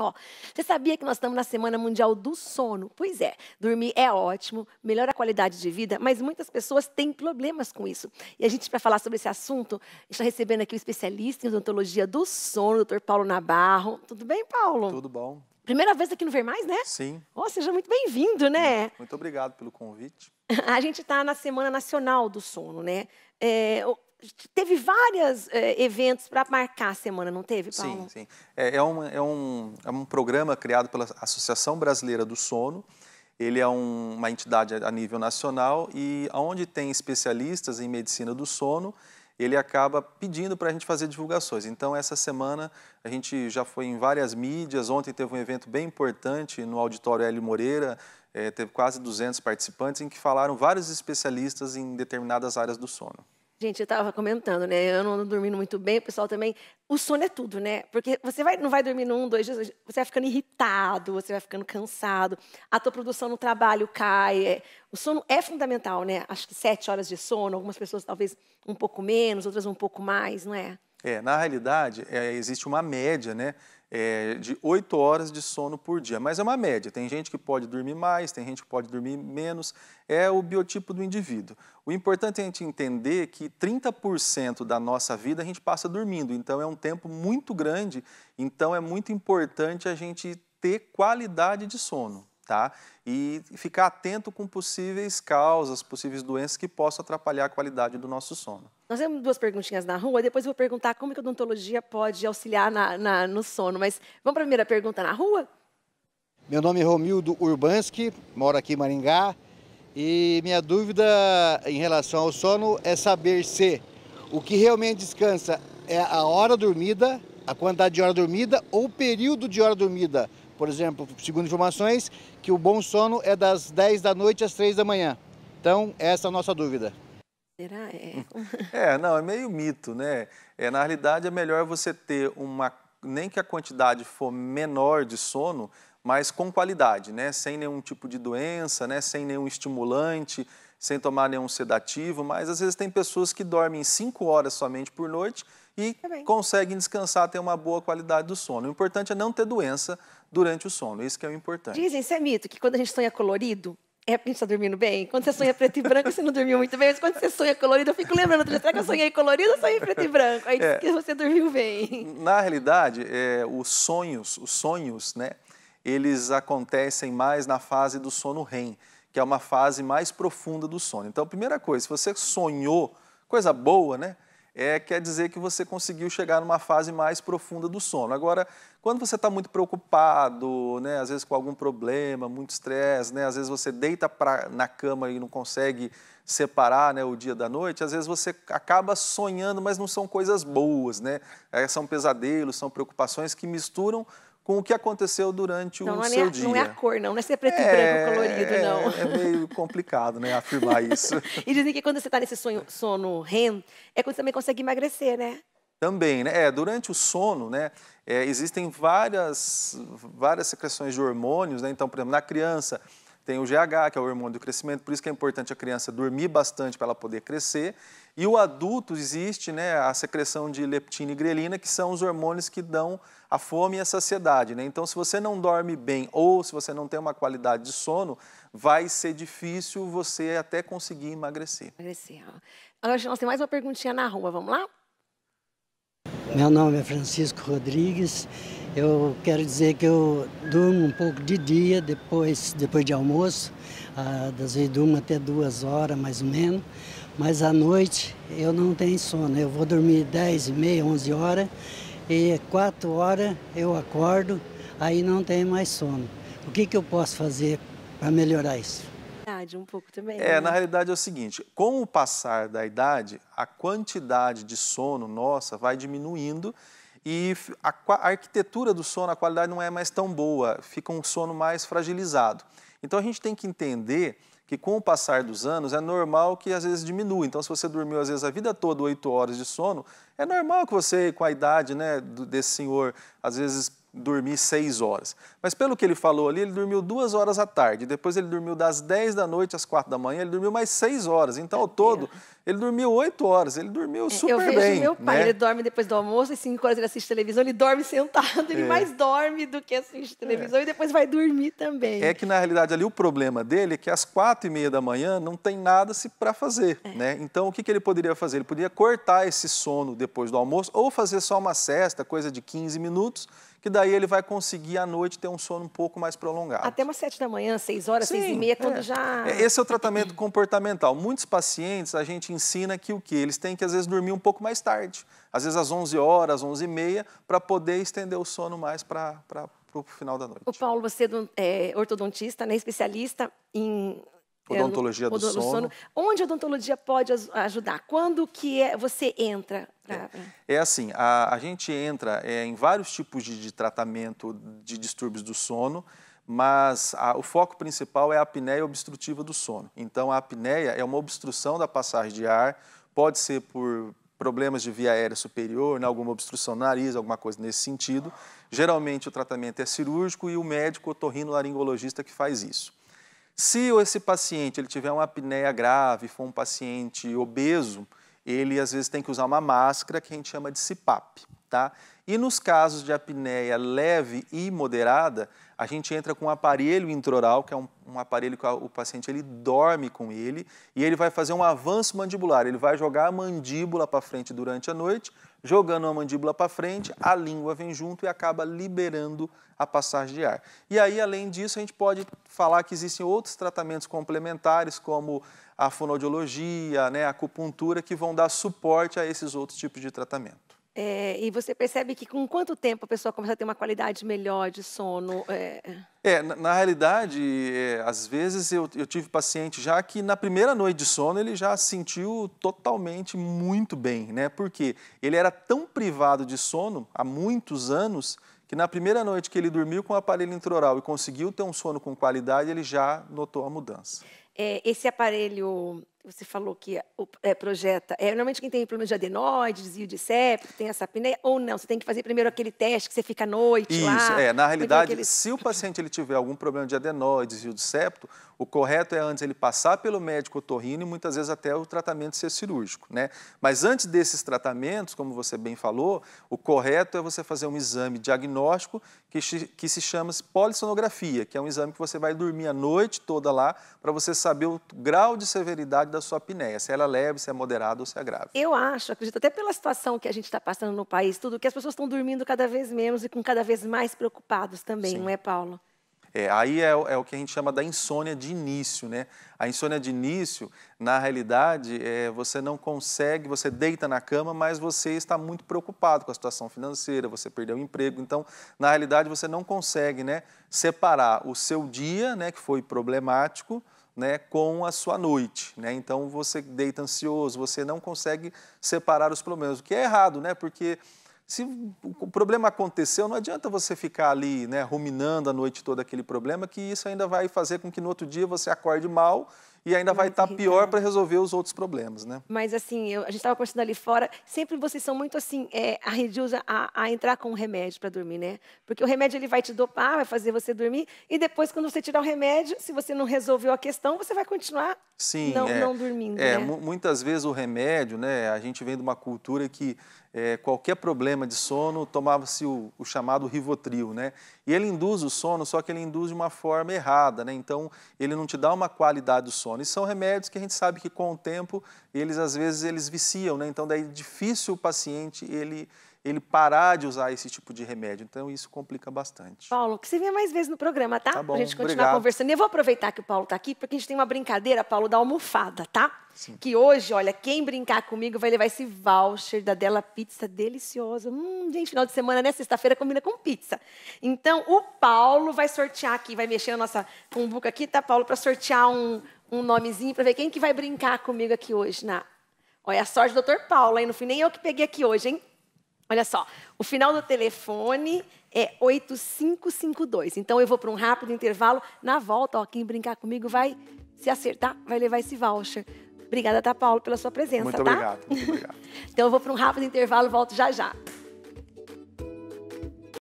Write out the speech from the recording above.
Ó, você sabia que nós estamos na Semana Mundial do Sono? Pois é, dormir é ótimo, melhora a qualidade de vida, mas muitas pessoas têm problemas com isso. E a gente, para falar sobre esse assunto, está recebendo aqui o um especialista em odontologia do sono, o doutor Paulo Nabarro. Tudo bem, Paulo? Tudo bom. Primeira vez aqui no Ver Mais, né? Sim. Oh, seja muito bem-vindo, né? Muito obrigado pelo convite. a gente está na Semana Nacional do Sono, né? É, teve vários é, eh, eventos para marcar a semana, não teve, Paulo? Sim, sim. É, é, um, é, um, é um programa criado pela Associação Brasileira do Sono. Ele é um, uma entidade a nível nacional e onde tem especialistas em medicina do sono, ele acaba pedindo para a gente fazer divulgações. Então, essa semana a gente já foi em várias mídias. Ontem teve um evento bem importante no auditório Hélio Moreira, é, teve quase 200 participantes, em que falaram vários especialistas em determinadas áreas do sono. Gente, eu estava comentando, né? Eu não ando dormindo muito bem, o pessoal também. O sono é tudo, né? Porque você vai, não vai dormindo um, dois dias, você vai ficando irritado, você vai ficando cansado, a tua produção no trabalho cai. É... O sono é fundamental, né? Acho que sete horas de sono, algumas pessoas talvez um pouco menos, outras um pouco mais, não é? É, na realidade, é, existe uma média, né? É, de 8 horas de sono por dia, mas é uma média. Tem gente que pode dormir mais, tem gente que pode dormir menos, é o biotipo do indivíduo. O importante é a gente entender que 30% da nossa vida a gente passa dormindo, então é um tempo muito grande, então é muito importante a gente ter qualidade de sono tá? E ficar atento com possíveis causas, possíveis doenças que possam atrapalhar a qualidade do nosso sono. Nós temos duas perguntinhas na rua, depois eu vou perguntar como que a odontologia pode auxiliar na, na, no sono. Mas vamos para a primeira pergunta na rua? Meu nome é Romildo Urbanski, moro aqui em Maringá. E minha dúvida em relação ao sono é saber se o que realmente descansa é a hora dormida, a quantidade de hora dormida ou o período de hora dormida por exemplo, segundo informações, que o bom sono é das 10 da noite às 3 da manhã. Então, essa é a nossa dúvida. Será? É, é não, é meio mito, né? É, na realidade, é melhor você ter uma. Nem que a quantidade for menor de sono, mas com qualidade, né? Sem nenhum tipo de doença, né? Sem nenhum estimulante sem tomar nenhum sedativo, mas às vezes tem pessoas que dormem 5 horas somente por noite e tá conseguem descansar, ter uma boa qualidade do sono. O importante é não ter doença durante o sono, isso que é o importante. Dizem, isso é mito, que quando a gente sonha colorido, é porque a gente está dormindo bem? Quando você sonha preto e branco, você não dormiu muito bem. Mas quando você sonha colorido, eu fico lembrando, será que eu sonhei colorido ou sonhei preto e branco? Aí é, que você dormiu bem. Na realidade, é, os sonhos, os sonhos, né? Eles acontecem mais na fase do sono REM que é uma fase mais profunda do sono. Então, primeira coisa, se você sonhou, coisa boa, né? É, quer dizer que você conseguiu chegar numa fase mais profunda do sono. Agora, quando você está muito preocupado, né, às vezes com algum problema, muito estresse, né, às vezes você deita pra, na cama e não consegue separar né, o dia da noite, às vezes você acaba sonhando, mas não são coisas boas, né? É, são pesadelos, são preocupações que misturam com o que aconteceu durante não, o não é seu é, dia. Não é a cor, não, não é ser preto é, e branco é, colorido, é, não. É meio complicado, né, afirmar isso. e dizem que quando você está nesse sonho, sono REM, é quando você também consegue emagrecer, né? Também, né? É, durante o sono, né, é, existem várias, várias secreções de hormônios, né? Então, por exemplo, na criança tem o GH, que é o hormônio do crescimento, por isso que é importante a criança dormir bastante para ela poder crescer. E o adulto existe né, a secreção de leptina e grelina, que são os hormônios que dão a fome e a saciedade. Né? Então, se você não dorme bem ou se você não tem uma qualidade de sono, vai ser difícil você até conseguir emagrecer. Emagrecer. nós tem mais uma perguntinha na rua, vamos lá? Meu nome é Francisco Rodrigues. Eu quero dizer que eu durmo um pouco de dia, depois, depois de almoço, ah, às vezes durmo até duas horas mais ou menos mas à noite eu não tenho sono. Eu vou dormir 10 e meia, 11 horas e 4 horas eu acordo, aí não tenho mais sono. O que, que eu posso fazer para melhorar isso? Um pouco também. É, né? na realidade é o seguinte: com o passar da idade, a quantidade de sono nossa vai diminuindo e a, a, arquitetura do sono, a qualidade não é mais tão boa, fica um sono mais fragilizado. Então a gente tem que entender que com o passar dos anos é normal que às vezes diminua. Então se você dormiu às vezes a vida toda 8 horas de sono, é normal que você com a idade, né, desse senhor, às vezes dormir 6 horas. Mas pelo que ele falou ali, ele dormiu 2 horas à tarde, depois ele dormiu das 10 da noite às 4 da manhã, ele dormiu mais 6 horas. Então ao todo ele dormiu oito horas, ele dormiu é, super bem. Eu vejo bem, meu pai, né? ele dorme depois do almoço, às cinco horas ele assiste televisão, ele dorme sentado, ele é. mais dorme do que assiste é. televisão é. e depois vai dormir também. É que, na realidade, ali o problema dele é que às quatro e meia da manhã não tem nada para fazer, é. né? Então, o que, que ele poderia fazer? Ele poderia cortar esse sono depois do almoço ou fazer só uma cesta, coisa de 15 minutos, que daí ele vai conseguir à noite ter um sono um pouco mais prolongado. Até umas sete da manhã, seis horas, Sim, seis e meia, quando já... Esse é o tratamento comportamental. Muitos pacientes, a gente ensina que o que? Eles têm que, às vezes, dormir um pouco mais tarde, às vezes às 11 horas, 11 e meia, para poder estender o sono mais para o final da noite. O Paulo, você é, é ortodontista, né? especialista em é, Odontologia do, do sono. sono. Onde a odontologia pode ajudar? Quando que é, você entra? Pra... É, é, assim, a, a gente entra é, em vários tipos de, de tratamento de distúrbios do sono mas a, o foco principal é a apneia obstrutiva do sono. Então, a apneia é uma obstrução da passagem de ar, pode ser por problemas de via aérea superior, né, alguma obstrução no nariz, alguma coisa nesse sentido. Geralmente, o tratamento é cirúrgico e o médico otorrinolaringologista que faz isso. Se esse paciente ele tiver uma apneia grave, for um paciente obeso, ele às vezes tem que usar uma máscara que a gente chama de CPAP. Tá? E nos casos de apneia leve e moderada, a gente entra com um aparelho introral, que é um, um, aparelho que o paciente ele dorme com ele, e ele vai fazer um avanço mandibular, ele vai jogar a mandíbula para frente durante a noite, jogando a mandíbula para frente, a língua vem junto e acaba liberando a passagem de ar. E aí, além disso, a gente pode falar que existem outros tratamentos complementares, como a fonodiologia, né, a acupuntura, que vão dar suporte a esses outros tipos de tratamento. É, e você percebe que com quanto tempo a pessoa começa a ter uma qualidade melhor de sono? É, é na, na, realidade, é, às vezes eu, eu, tive paciente já que na primeira noite de sono ele já sentiu totalmente muito bem, né? Porque ele era tão privado de sono há muitos anos que na primeira noite que ele dormiu com o aparelho intraoral e conseguiu ter um sono com qualidade, ele já notou a mudança é, esse aparelho você falou que é, é, projeta. É, normalmente quem tem problema de adenoide, desvio de septo, tem essa apneia, ou não? Você tem que fazer primeiro aquele teste que você fica à noite Isso, lá, é. Na realidade, aquele... se o paciente ele tiver algum problema de adenoide, desvio de septo, o correto é antes ele passar pelo médico otorrino e muitas vezes até o tratamento ser cirúrgico, né? Mas antes desses tratamentos, como você bem falou, o correto é você fazer um exame diagnóstico que, que se chama polissonografia, que é um exame que você vai dormir a noite toda lá para você saber o grau de severidade gravidade da sua apneia, se ela é leve, se é moderada ou se é grave. Eu acho, acredito, até pela situação que a gente está passando no país, tudo, que as pessoas estão dormindo cada vez menos e com cada vez mais preocupados também, Sim. não é, Paulo? É, aí é, é, o que a gente chama da insônia de início, né? A insônia de início, na realidade, é, você não consegue, você deita na cama, mas você está muito preocupado com a situação financeira, você perdeu o emprego. Então, na realidade, você não consegue né, separar o seu dia, né, que foi problemático, né, com a sua noite. Né? Então você deita ansioso, você não consegue separar os problemas, o que é errado, né? porque se o problema aconteceu, não adianta você ficar ali né, ruminando a noite toda aquele problema, que isso ainda vai fazer com que no outro dia você acorde mal e ainda vai estar tá pior para resolver os outros problemas, né? Mas assim, eu, a gente estava conversando ali fora, sempre vocês são muito assim, é, a Redilza a, a entrar com o remédio para dormir, né? Porque o remédio ele vai te dopar, vai fazer você dormir, e depois quando você tirar o remédio, se você não resolveu a questão, você vai continuar Sim, não, é, não dormindo, é, né? Muitas vezes o remédio, né? A gente vem de uma cultura que é, qualquer problema de sono, tomava-se o, o, chamado Rivotril, né? E ele induz o sono, só que ele induz de uma forma errada, né? Então, ele não te dá uma qualidade do sono. E são remédios que a gente sabe que com o tempo, eles às vezes eles viciam, né? Então, daí é difícil o paciente ele ele parar de usar esse tipo de remédio. Então, isso complica bastante. Paulo, que você venha mais vezes no programa, tá? Tá bom, Pra gente continuar obrigado. conversando. E eu vou aproveitar que o Paulo tá aqui, porque a gente tem uma brincadeira, Paulo, da almofada, tá? Sim. Que hoje, olha, quem brincar comigo vai levar esse voucher da Della Pizza deliciosa. Hum, gente, final de semana, né? Sexta-feira combina com pizza. Então, o Paulo vai sortear aqui, vai mexer a nossa cumbuca aqui, tá, Paulo? Para sortear um, um nomezinho, para ver quem que vai brincar comigo aqui hoje na... Olha, a sorte do Dr. Paulo, hein? Não fui nem eu que peguei aqui hoje, hein? Olha só, o final do telefone é 8552. Então eu vou para um rápido intervalo. Na volta, ó, quem brincar comigo vai se acertar, vai levar esse voucher. Obrigada, tá, Paulo, pela sua presença. Muito tá? obrigado. Muito obrigado. então eu vou para um rápido intervalo, volto já já.